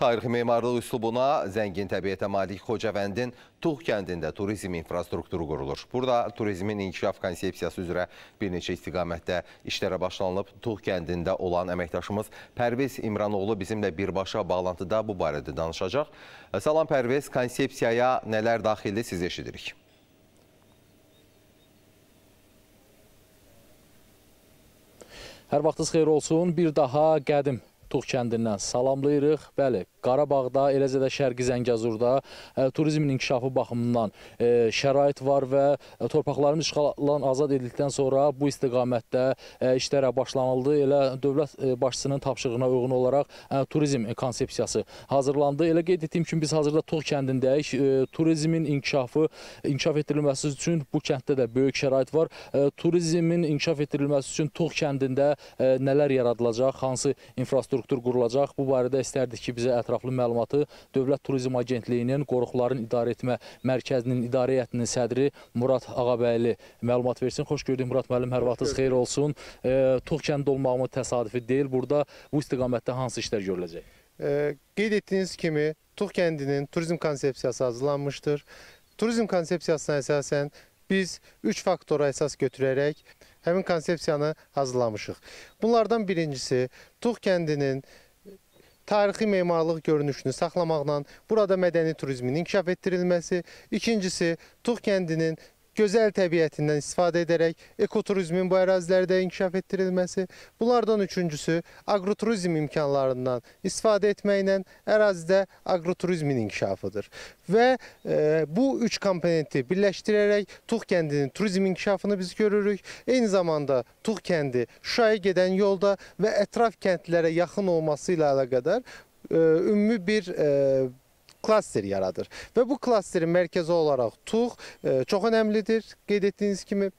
Tarixi memarlıq üslubuna zəngin təbiətə malik Xocavəndin Tuğ kəndində turizm infrastrukturu qurulur. Burada turizmin inkişaf konsepsiyası üzrə bir neçə istiqamətdə işlərə başlanılıb. Tuğ kəndində olan əməkdaşımız Pərviz İmranoğlu bizimlə birbaşa bağlantıda bu barədə danışacaq. Salam Pərviz, konsepsiyaya nələr daxildir siz eşidirik. Hər vaxtınız xeyir olsun. Bir daha qədim Tuğ kəndindən salamlayırıq. Bəli, Qarabağda, eləcə də Şərqi Zəngəzurda e, turizmin inkişafı baxımından e, şərait var və torpaqlarımız işğaldan azad edildikdən sonra bu istiqamətdə e, işlərə başlanıldı. Elə dövlət başçısının tapşırığına uyğun olaraq turizm konsepsiyası hazırlandı. Elə qeyd etdiyim kimi biz hazırda Tuğ kəndindəyik. Turizmin inkişafı inkişaf etdirilməsi üçün bu kənddə də böyük şərait var. Turizmin inkişaf etdirilməsi üçün Tuğ kəndində nələr yaradılacaq, hansı infrastruktur struktur qurulacaq. Bu barədə istərdik ki, bizə ətraflı məlumatı Dövlət Turizm Agentliyinin Qorxuların İdarəetmə Mərkəzinin idarə heyətinin sədri Murad Ağabəyli məlumat versin. Xoş gördük Murad müəllim, hər vaxtınız xeyir olsun. E, Tuğ kəndi olmağımın təsadüfi deyil. Burada bu istiqamətdə hansı işlər görüləcək? E, qeyd etdiyiniz kimi Tuğ kəndinin turizm konsepsiyası hazırlanmışdır. Turizm konsepsiyasına əsasən biz 3 faktora əsas götürərək həmin konsepsiyanı hazırlamışıq. Bunlardan birincisi Tux kəndinin tarixi memarlıq görünüşünü saxlamaqla burada mədəni turizmin inkişaf etdirilməsi, ikincisi Tux kəndinin gözəl təbiətindən istifadə edərək ekoturizmin bu ərazilərdə inkişaf etdirilməsi, bunlardan üçüncüsü aqroturizm imkanlarından istifadə etməklə ərazidə aqroturizmin inkişafıdır. Və e, bu üç komponenti birləşdirərək Tux kəndinin turizm inkişafını biz görürük. Eyni zamanda Tux kəndi Şuşaya gedən yolda və ətraf kəndlərə yaxın olması ilə əlaqədar e, ümumi bir e, klaster yaradır. Və bu klasterin mərkəzi olaraq tuğ e, çox önəmlidir. Qeyd etdiyiniz kimi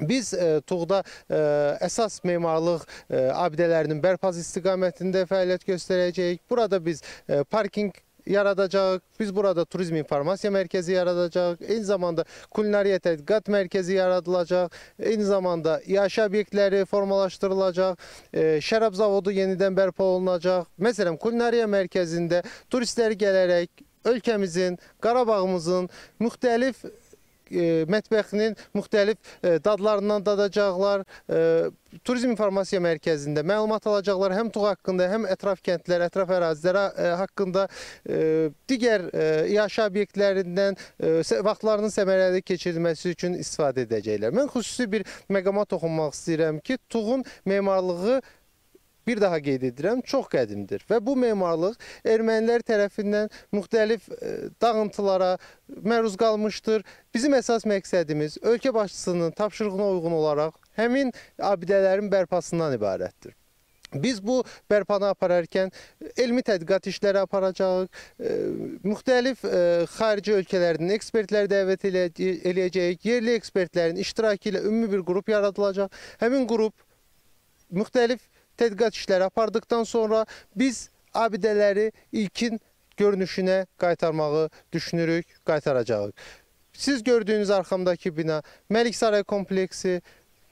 Biz e, Tuğda e, əsas memarlıq e, abidələrinin bərpası istiqamətində fəaliyyət göstərəcəyik. Burada biz e, parking yaradacaq. Biz burada turizm informasiya mərkəzi yaradacaq. Eyni zamanda kulinariya tədqiqat mərkəzi yaradılacaq. Eyni zamanda yaşa obyektləri formalaşdırılacaq. E, şərab zavodu yenidən bərpa olunacaq. Məsələn, kulinariya mərkəzində turistlər gələrək ölkəmizin, Qarabağımızın müxtəlif E, mətbəxinin müxtəlif e, dadlarından dadacaqlar, e, turizm informasiya mərkəzində məlumat alacaqlar həm Tuğ haqqında, həm ətraf kəndlər, ətraf ərazilər haqqında, digər iaşə obyektlərindən vaxtlarının səmərəli keçirilməsi üçün istifadə edəcəklər. Mən xüsusi bir məqama toxunmaq istəyirəm ki, Tuğun memarlığı bir daha qeyd edirəm, çox qədimdir və bu memarlıq ermənilər tərəfindən müxtəlif e, dağıntılara məruz qalmışdır. Bizim əsas məqsədimiz ölkə başçısının tapşırığına uyğun olaraq həmin abidələrin bərpasından ibarətdir. Biz bu bərpanı apararkən elmi tədqiqat işləri aparacağıq, e, müxtəlif e, xarici ölkələrdən ekspertlər dəvət eləyəcəyik, yerli ekspertlərin iştirakı ilə ümumi bir qrup yaradılacaq. Həmin qrup müxtəlif tədqiqat işləri apardıqdan sonra biz abidələri ilkin görünüşünə qaytarmağı düşünürük, qaytaracağıq. Siz gördüyünüz arxamdakı bina Məlik Saray kompleksi,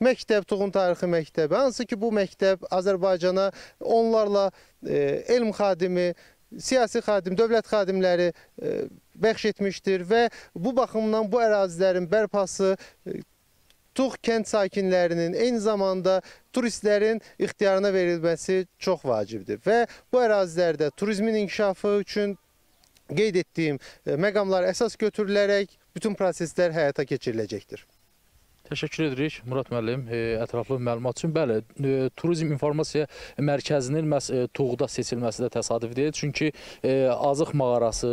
məktəb, Tuğun Tarixi Məktəbi, hansı ki bu məktəb Azərbaycana onlarla e, elm xadimi, siyasi xadim, dövlət xadimləri e, bəxş etmişdir və bu baxımdan bu ərazilərin bərpası e, Tux kənd sakinlərinin, eyni zamanda turistlərin ixtiyarına verilməsi çox vacibdir və bu ərazilərdə turizmin inkişafı üçün qeyd etdiyim e, məqamlar əsas götürülərək bütün proseslər həyata keçiriləcəkdir. Təşəkkür edirik Murad müəllim e, ətraflı məlumat üçün. Bəli, e, turizm informasiya mərkəzinin məhz Tuğda seçilməsi də təsadüf deyil. Çünki Azıq mağarası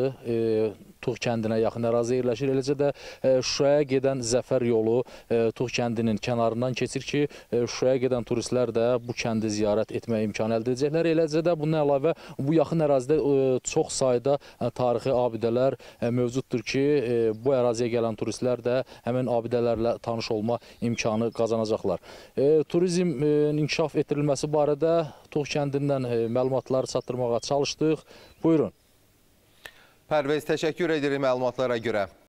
Tuğ kəndinə yaxın ərazi yerləşir. Eləcə də e, Şuşaya gedən Zəfər yolu e, Tuğ kəndinin kənarından keçir ki, e, Şuşaya gedən turistlər də bu kəndi ziyarət etmək imkanı əldə edəcəklər. Eləcə də bundan əlavə bu yaxın ərazidə çox sayda tarixi abidələr mövcuddur ki, bu əraziyə gələn turistlər də həmin abidələrlə tanış olma imkanı qazanacaqlar. Turizmin inkişaf etdirilməsi barədə Tuğ kəndindən məlumatları çatdırmağa çalışdıq. Buyurun. Pərvez, təşəkkür edirik məlumatlara görə.